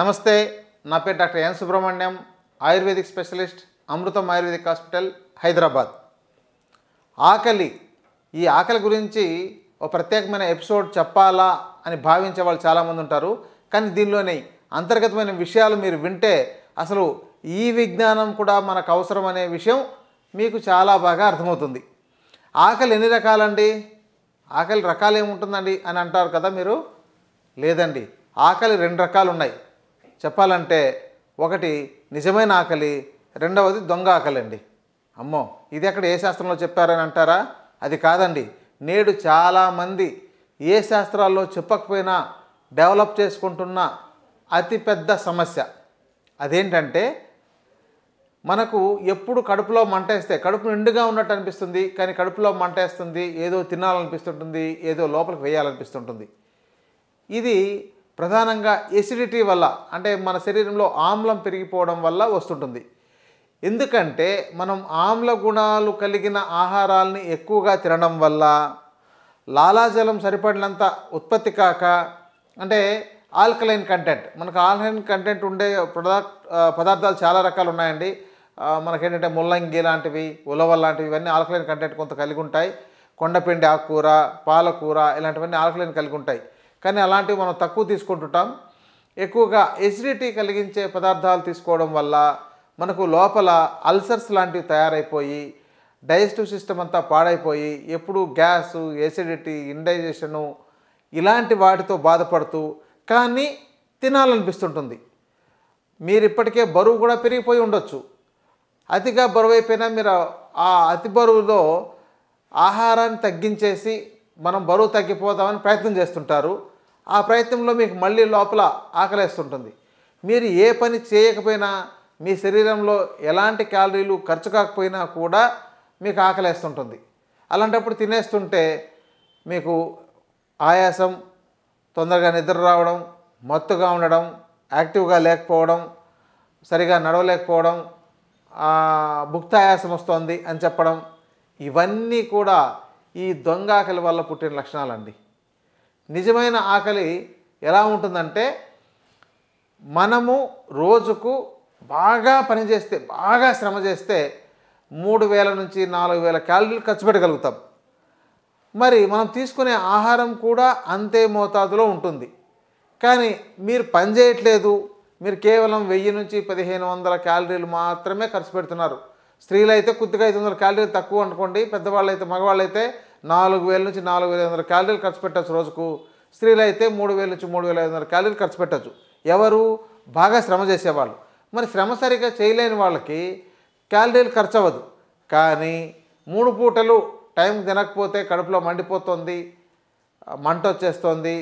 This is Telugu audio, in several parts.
నమస్తే నా పేరు doctor N Subrahmanyam ayurvedic specialist Amrutham ayurvedic hospital Hyderabad ఆకలి ఈ ఆకలి గురించి ఒక ప్రత్యేకమైన ఎపిసోడ్ చెప్పాలా అని భావించే వాళ్ళు చాలామంది ఉంటారు కానీ దీనిలోని అంతర్గతమైన విషయాలు మీరు వింటే అసలు ఈ విజ్ఞానం కూడా మనకు అవసరం అనే విషయం మీకు చాలా బాగా అర్థమవుతుంది ఆకలి ఎన్ని రకాలండి ఆకలి రకాలు ఏముంటుందండి అని అంటారు కదా మీరు లేదండి ఆకలి రెండు రకాలు ఉన్నాయి చెప్పాలంటే ఒకటి నిజమైన ఆకలి రెండవది దొంగ ఆకలి అండి అమ్మో ఇది అక్కడ ఏ శాస్త్రంలో చెప్పారని అంటారా అది కాదండి నేడు చాలామంది ఏ శాస్త్రాల్లో చెప్పకపోయినా డెవలప్ చేసుకుంటున్న అతిపెద్ద సమస్య అదేంటంటే మనకు ఎప్పుడు కడుపులో మంటేస్తే కడుపు నిండుగా ఉన్నట్టు అనిపిస్తుంది కానీ కడుపులో మంటేస్తుంది ఏదో తినాలనిపిస్తుంటుంది ఏదో లోపలికి వేయాలనిపిస్తుంటుంది ఇది ప్రధానంగా ఎసిడిటీ వల్ల అంటే మన శరీరంలో ఆమ్లం పెరిగిపోవడం వల్ల వస్తుంటుంది ఎందుకంటే మనం ఆమ్ల గుణాలు కలిగిన ఆహారాలని ఎక్కువగా తినడం వల్ల లాలాజలం సరిపడినంత ఉత్పత్తి కాక అంటే ఆల్కలైన్ కంటెంట్ మనకు ఆల్కలైన్ కంటెంట్ ఉండే పదార్థాలు చాలా రకాలు ఉన్నాయండి మనకేంటంటే ముల్లంగి లాంటివి ఉలవ లాంటివి ఇవన్నీ ఆల్కలైన్ కంటెంట్ కొంత కలిగి ఉంటాయి కొండపిండి ఆకుకూర పాలకూర ఇలాంటివన్నీ ఆల్కలైన్ కలిగి ఉంటాయి కానీ అలాంటివి మనం తక్కువ తీసుకుంటుంటాం ఎక్కువగా ఎసిడిటీ కలిగించే పదార్థాలు తీసుకోవడం వల్ల మనకు లోపల అల్సర్స్ లాంటివి తయారైపోయి డైజెస్టివ్ సిస్టమ్ అంతా పాడైపోయి ఎప్పుడు గ్యాస్ ఎసిడిటీ ఇండైజెషను ఇలాంటి వాటితో బాధపడుతూ కానీ తినాలనిపిస్తుంటుంది మీరు ఇప్పటికే బరువు కూడా పెరిగిపోయి ఉండొచ్చు అతిగా బరువు అయిపోయినా మీరు ఆ అతి బరువులో ఆహారాన్ని తగ్గించేసి మనం బరువు తగ్గిపోదామని ప్రయత్నం చేస్తుంటారు ఆ ప్రయత్నంలో మీకు మళ్ళీ లోపల ఆకలేస్తుంటుంది మీరు ఏ పని చేయకపోయినా మీ శరీరంలో ఎలాంటి క్యాలరీలు ఖర్చు కాకపోయినా కూడా మీకు ఆకలేస్తుంటుంది అలాంటప్పుడు తినేస్తుంటే మీకు ఆయాసం తొందరగా నిద్ర రావడం మత్తుగా ఉండడం యాక్టివ్గా లేకపోవడం సరిగా నడవలేకపోవడం భుక్తాయాసం వస్తుంది అని చెప్పడం ఇవన్నీ కూడా ఈ దొంగ ఆకలి వల్ల పుట్టిన లక్షణాలండి నిజమైన ఆకలి ఎలా ఉంటుందంటే మనము రోజుకు బాగా పనిచేస్తే బాగా శ్రమ చేస్తే మూడు వేల నుంచి నాలుగు వేల క్యాలరీలు ఖర్చు పెట్టగలుగుతాం మరి మనం తీసుకునే ఆహారం కూడా అంతే మోతాదులో ఉంటుంది కానీ మీరు పని చేయట్లేదు మీరు కేవలం వెయ్యి నుంచి పదిహేను వందల క్యాలరీలు మాత్రమే ఖర్చు పెడుతున్నారు స్త్రీలు అయితే కొద్దిగా ఐదు వందల క్యాలరీలు తక్కువ అనుకోండి పెద్దవాళ్ళు అయితే మగవాళ్ళు అయితే నాలుగు వేల నుంచి నాలుగు వేల ఐదు వందల క్యాలరీలు ఖర్చు పెట్టచ్చు రోజుకు స్త్రీలు అయితే మూడు వేల నుంచి మూడు వేల ఐదు వందల క్యాలరీలు ఖర్చు పెట్టచ్చు ఎవరు బాగా శ్రమ చేసేవాళ్ళు మరి శ్రమ సరిగా చేయలేని వాళ్ళకి క్యాలరీలు ఖర్చు అవ్వదు కానీ మూడు పూటలు టైం తినకపోతే కడుపులో మండిపోతుంది మంట వచ్చేస్తుంది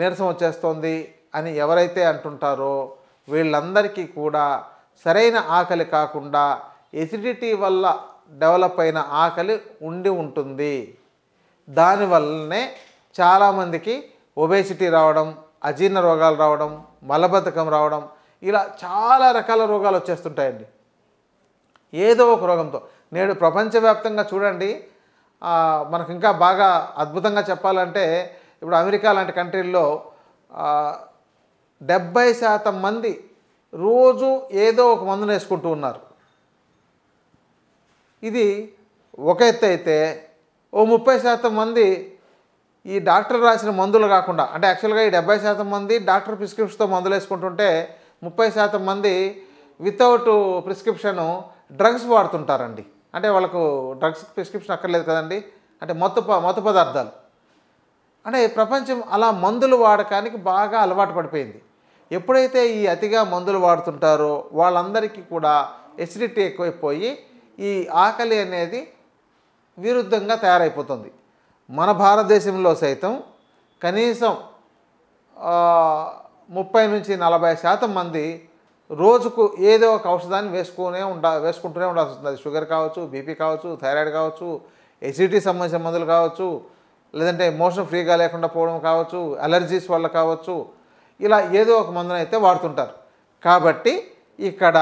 నీరసం వచ్చేస్తుంది అని ఎవరైతే అంటుంటారో వీళ్ళందరికీ కూడా సరైన ఆకలి కాకుండా ఎసిడిటీ వల్ల డెవలప్ అయిన ఆకలి ఉండి ఉంటుంది దానివల్లనే చాలామందికి ఒబేసిటీ రావడం అజీర్ణ రోగాలు రావడం మలబద్ధకం రావడం ఇలా చాలా రకాల రోగాలు వచ్చేస్తుంటాయండి ఏదో ఒక రోగంతో నేడు ప్రపంచవ్యాప్తంగా చూడండి మనకు ఇంకా బాగా అద్భుతంగా చెప్పాలంటే ఇప్పుడు అమెరికా లాంటి కంట్రీల్లో డెబ్బై శాతం మంది రోజు ఏదో ఒక మందును వేసుకుంటూ ఉన్నారు ఇది ఒక ఎత్తు అయితే ఓ ముప్పై శాతం మంది ఈ డాక్టర్ రాసిన మందులు కాకుండా అంటే యాక్చువల్గా ఈ డెబ్బై శాతం మంది డాక్టర్ ప్రిస్క్రిప్షన్తో మందులు వేసుకుంటుంటే ముప్పై శాతం మంది వితౌట్ ప్రిస్క్రిప్షను డ్రగ్స్ వాడుతుంటారండి అంటే వాళ్ళకు డ్రగ్స్ ప్రిస్క్రిప్షన్ అక్కర్లేదు కదండి అంటే మత్తు మత్తు పదార్థాలు అంటే ప్రపంచం అలా మందులు వాడకానికి బాగా అలవాటు పడిపోయింది ఎప్పుడైతే ఈ అతిగా మందులు వాడుతుంటారో వాళ్ళందరికీ కూడా ఎసిడిటీ ఎక్కువైపోయి ఈ ఆకలి అనేది విరుద్ధంగా తయారైపోతుంది మన భారతదేశంలో సైతం కనీసం ముప్పై నుంచి నలభై శాతం మంది రోజుకు ఏదో ఒక ఔషధాన్ని వేసుకునే ఉండా వేసుకుంటూనే ఉండాల్సి వస్తుంది షుగర్ కావచ్చు బీపీ కావచ్చు థైరాయిడ్ కావచ్చు ఎసిడిటీ సంబంధించిన మందులు కావచ్చు లేదంటే మోషన్ ఫ్రీగా లేకుండా పోవడం కావచ్చు అలర్జీస్ వల్ల కావచ్చు ఇలా ఏదో ఒక మందునైతే వాడుతుంటారు కాబట్టి ఇక్కడ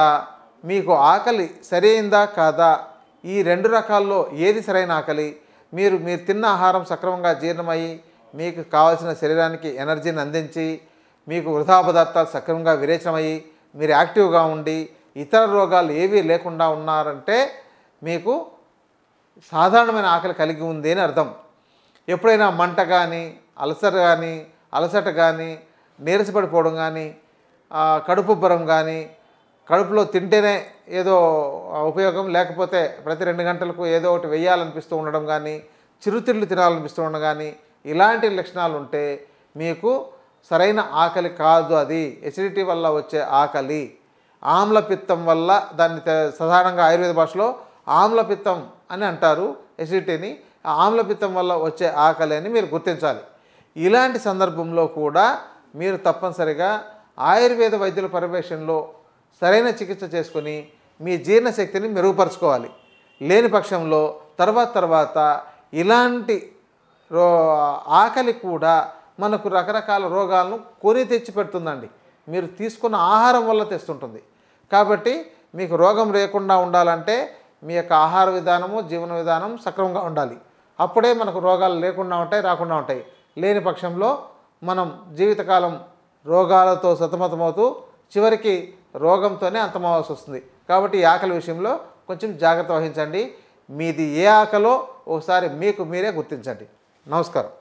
మీకు ఆకలి సరైందా కాదా ఈ రెండు రకాల్లో ఏది సరైన ఆకలి మీరు మీరు తిన్న ఆహారం సక్రమంగా జీర్ణమయ్యి మీకు కావాల్సిన శరీరానికి ఎనర్జీని అందించి మీకు వృధా పదార్థాలు సక్రమంగా విరేచనమయ్యి మీరు యాక్టివ్గా ఉండి ఇతర రోగాలు ఏవీ లేకుండా ఉన్నారంటే మీకు సాధారణమైన ఆకలి కలిగి ఉంది అని అర్థం ఎప్పుడైనా మంట కానీ అలసట కానీ అలసట కానీ నీరసపడిపోవడం కానీ కడుపుబ్బరం కానీ కడుపులో తింటేనే ఏదో ఉపయోగం లేకపోతే ప్రతి రెండు గంటలకు ఏదో ఒకటి వేయాలనిపిస్తూ ఉండడం కానీ చిరుతిళ్ళు తినాలనిపిస్తూ ఉండడం కానీ ఇలాంటి లక్షణాలు ఉంటే మీకు సరైన ఆకలి కాదు అది ఎసిడిటీ వల్ల వచ్చే ఆకలి ఆమ్లపిత్తం వల్ల దాన్ని సాధారణంగా ఆయుర్వేద భాషలో ఆమ్లపిత్తం అని అంటారు ఎసిడిటీని ఆమ్లపిత్తం వల్ల వచ్చే ఆకలి అని మీరు గుర్తించాలి ఇలాంటి సందర్భంలో కూడా మీరు తప్పనిసరిగా ఆయుర్వేద వైద్యుల పర్యవేక్షణలో సరైన చికిత్స చేసుకొని మీ జీర్ణశక్తిని మెరుగుపరచుకోవాలి లేని పక్షంలో తర్వాత తర్వాత ఇలాంటి రో ఆకలి కూడా మనకు రకరకాల రోగాలను కొని తెచ్చి పెడుతుందండి మీరు తీసుకున్న ఆహారం వల్ల తెస్తుంటుంది కాబట్టి మీకు రోగం లేకుండా ఉండాలంటే మీ యొక్క ఆహార విధానము జీవన విధానం సక్రమంగా ఉండాలి అప్పుడే మనకు రోగాలు లేకుండా ఉంటాయి రాకుండా ఉంటాయి లేని పక్షంలో మనం జీవితకాలం రోగాలతో సతమతమవుతూ చివరికి రోగంతోనే అంతమవ్వాల్సి వస్తుంది కాబట్టి ఈ ఆకలి విషయంలో కొంచెం జాగ్రత్త వహించండి మీది ఏ ఆకలో ఒకసారి మీకు మీరే గుర్తించండి నమస్కారం